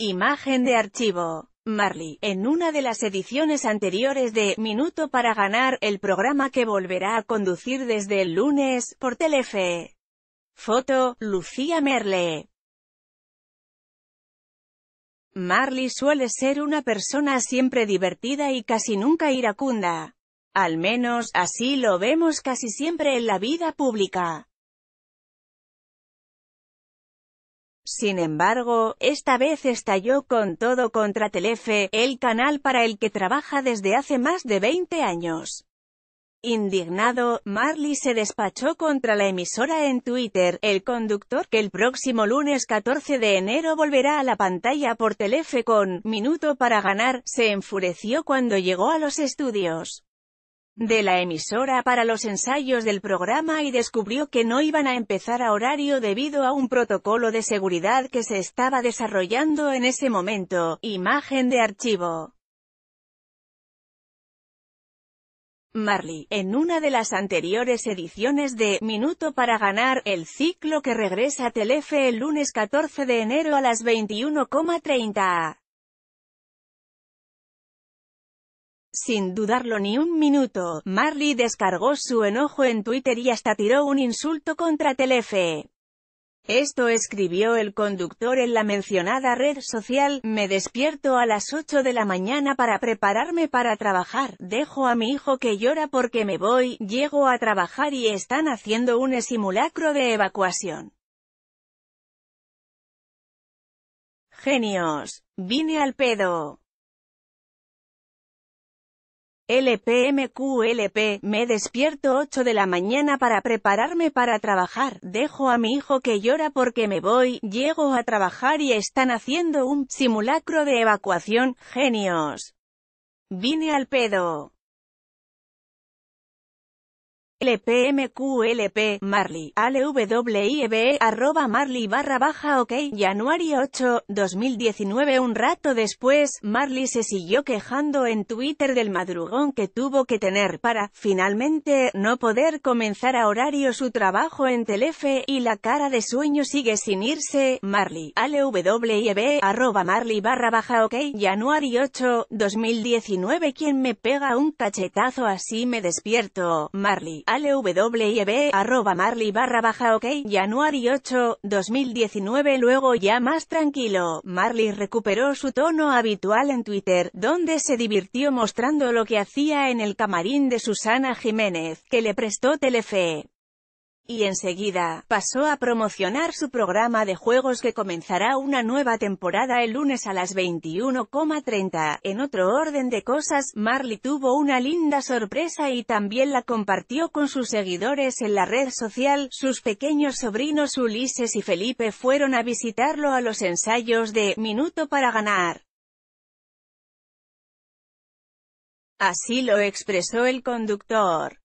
Imagen de archivo. Marley, en una de las ediciones anteriores de Minuto para Ganar, el programa que volverá a conducir desde el lunes, por Telefe. Foto, Lucía Merle. Marley suele ser una persona siempre divertida y casi nunca iracunda. Al menos, así lo vemos casi siempre en la vida pública. Sin embargo, esta vez estalló con todo contra Telefe, el canal para el que trabaja desde hace más de 20 años. Indignado, Marley se despachó contra la emisora en Twitter, el conductor que el próximo lunes 14 de enero volverá a la pantalla por Telefe con «Minuto para ganar», se enfureció cuando llegó a los estudios de la emisora para los ensayos del programa y descubrió que no iban a empezar a horario debido a un protocolo de seguridad que se estaba desarrollando en ese momento. Imagen de archivo. Marley, en una de las anteriores ediciones de Minuto para ganar, el ciclo que regresa a Telefe el lunes 14 de enero a las 21.30. Sin dudarlo ni un minuto, Marley descargó su enojo en Twitter y hasta tiró un insulto contra Telefe. Esto escribió el conductor en la mencionada red social, me despierto a las 8 de la mañana para prepararme para trabajar, dejo a mi hijo que llora porque me voy, llego a trabajar y están haciendo un simulacro de evacuación. Genios. Vine al pedo. LPMQLP, me despierto 8 de la mañana para prepararme para trabajar, dejo a mi hijo que llora porque me voy, llego a trabajar y están haciendo un simulacro de evacuación, genios. Vine al pedo. LPMQLP, Marley, ALWIEB, e, arroba Marley barra baja ok, Januario 8, 2019 Un rato después, Marley se siguió quejando en Twitter del madrugón que tuvo que tener para, finalmente, no poder comenzar a horario su trabajo en Telefe, y la cara de sueño sigue sin irse, Marley, ALWIEB, e, arroba Marley barra baja ok, Januario 8, 2019 Quien me pega un cachetazo así me despierto, Marley, www.marley e barra baja ok January 8, 2019 Luego ya más tranquilo, Marley recuperó su tono habitual en Twitter, donde se divirtió mostrando lo que hacía en el camarín de Susana Jiménez, que le prestó Telefe y enseguida, pasó a promocionar su programa de juegos que comenzará una nueva temporada el lunes a las 21.30. En otro orden de cosas, Marley tuvo una linda sorpresa y también la compartió con sus seguidores en la red social. Sus pequeños sobrinos Ulises y Felipe fueron a visitarlo a los ensayos de «Minuto para ganar». Así lo expresó el conductor.